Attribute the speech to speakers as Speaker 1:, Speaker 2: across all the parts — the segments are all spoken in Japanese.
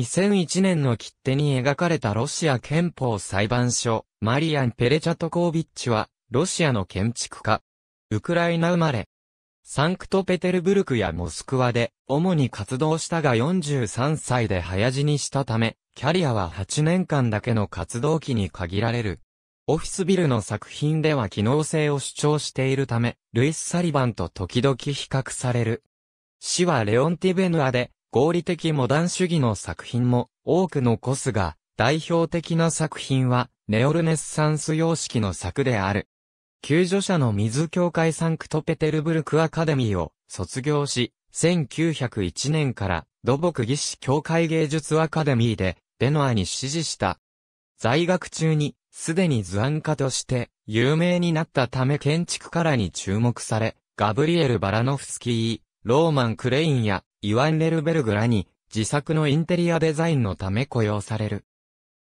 Speaker 1: 2001年の切手に描かれたロシア憲法裁判所、マリアン・ペレチャトコービッチは、ロシアの建築家。ウクライナ生まれ。サンクトペテルブルクやモスクワで、主に活動したが43歳で早死にしたため、キャリアは8年間だけの活動期に限られる。オフィスビルの作品では機能性を主張しているため、ルイス・サリバンと時々比較される。死はレオンティベヌアで、合理的モダン主義の作品も多く残すが、代表的な作品は、ネオルネッサンス様式の作である。救助者の水協会サンクトペテルブルクアカデミーを卒業し、1901年から土木技師協会芸術アカデミーで、デノアに支持した。在学中に、すでに図案家として有名になったため建築からに注目され、ガブリエル・バラノフスキー、ローマン・クレインやイワン・レルベルグらに自作のインテリアデザインのため雇用される。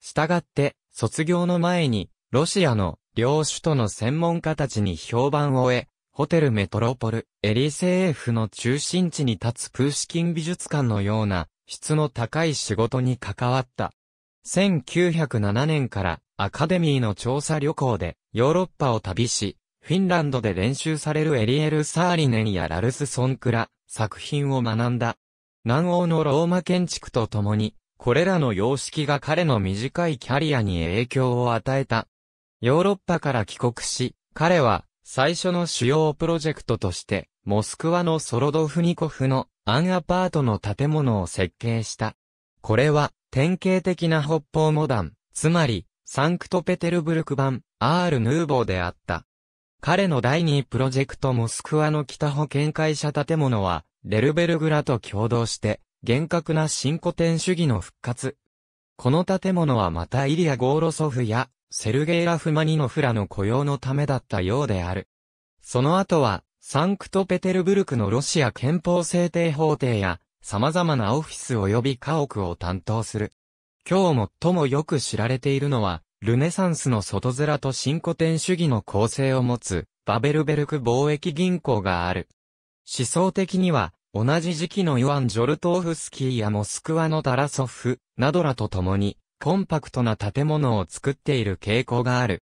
Speaker 1: したがって、卒業の前に、ロシアの両首都の専門家たちに評判を得、ホテルメトロポル、エリセーフの中心地に立つプーシキン美術館のような質の高い仕事に関わった。1907年からアカデミーの調査旅行でヨーロッパを旅し、フィンランドで練習されるエリエル・サーリネンやラルス・ソンクラ、作品を学んだ。南欧のローマ建築とともに、これらの様式が彼の短いキャリアに影響を与えた。ヨーロッパから帰国し、彼は最初の主要プロジェクトとして、モスクワのソロドフニコフのアンアパートの建物を設計した。これは典型的な北方モダン、つまりサンクトペテルブルク版アール・ヌーボーであった。彼の第2プロジェクトモスクワの北保健会社建物は、レルベルグラと共同して、厳格な新古典主義の復活。この建物はまたイリア・ゴーロソフや、セルゲイ・ラフマニノフらの雇用のためだったようである。その後は、サンクトペテルブルクのロシア憲法制定法廷や、様々なオフィス及び家屋を担当する。今日最もよく知られているのは、ルネサンスの外面と新古典主義の構成を持つ、バベルベルク貿易銀行がある。思想的には、同じ時期のヨアン・ジョルトーフスキーやモスクワのタラソフ、などらと共に、コンパクトな建物を作っている傾向がある。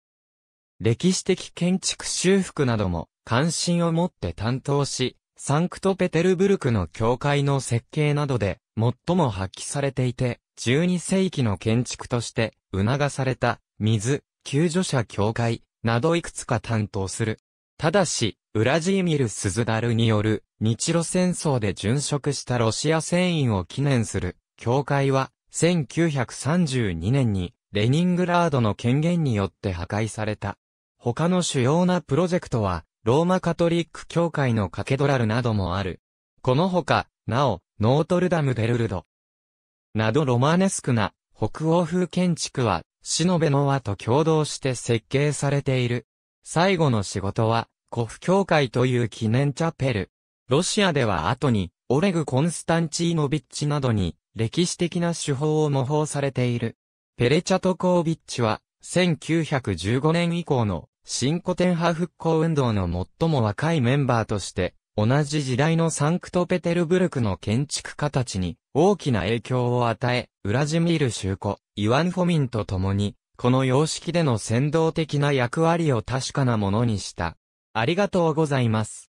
Speaker 1: 歴史的建築修復なども関心を持って担当し、サンクトペテルブルクの教会の設計などで最も発揮されていて、12世紀の建築として促された水、救助者協会、などいくつか担当する。ただし、ウラジーミル・スズダルによる日露戦争で殉職したロシア船員を記念する協会は1932年にレニングラードの権限によって破壊された。他の主要なプロジェクトはローマカトリック教会のカケドラルなどもある。このほか、なお、ノートルダム・デルルドなどロマネスクな北欧風建築は忍部の輪と共同して設計されている。最後の仕事は、古府教会という記念チャペル。ロシアでは後に、オレグ・コンスタンチーノビッチなどに、歴史的な手法を模倣されている。ペレチャトコービッチは、1915年以降の、新古典派復興運動の最も若いメンバーとして、同じ時代のサンクトペテルブルクの建築家たちに大きな影響を与え、ウラジミール・シ古。イワン・フォミンと共に、この様式での先導的な役割を確かなものにした。ありがとうございます。